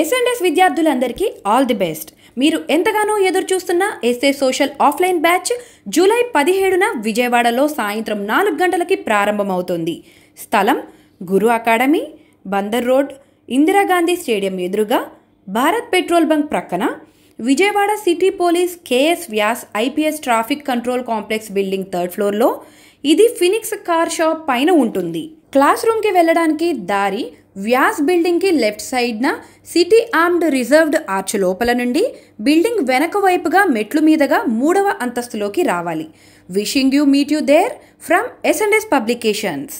SNS విద్యార్థులందరికీ all the best మీరు ఎంతగానో ఎదురు చూస్తున్న SA social offline batch July పదిహేడున విజయవాడలో సాయంత్రం నాలుగు గంటలకి ప్రారంభమవుతుంది స్థలం Guru academy Bandar road Indira Gandhi stadium ఎదురుగా భారత్ పెట్రోల్ బంక్ ప్రక్కన Vijayawada city police KS Vyas IPS traffic control complex building third ఫ్లోర్లో ఇది ఫినిక్స్ కార్ షాప్ పైన ఉంటుంది క్లాస్ రూమ్కి వెళ్ళడానికి దారి వ్యాస్ బిల్డింగ్కి లెఫ్ట్ సైడ్న సిటీ ఆర్మ్డ్ రిజర్వ్డ్ ఆర్చ్ లోపల నుండి బిల్డింగ్ వెనక వైపుగా మెట్లు మీదుగా మూడవ అంతస్తులోకి రావాలి wishing you meet you there from SNS publications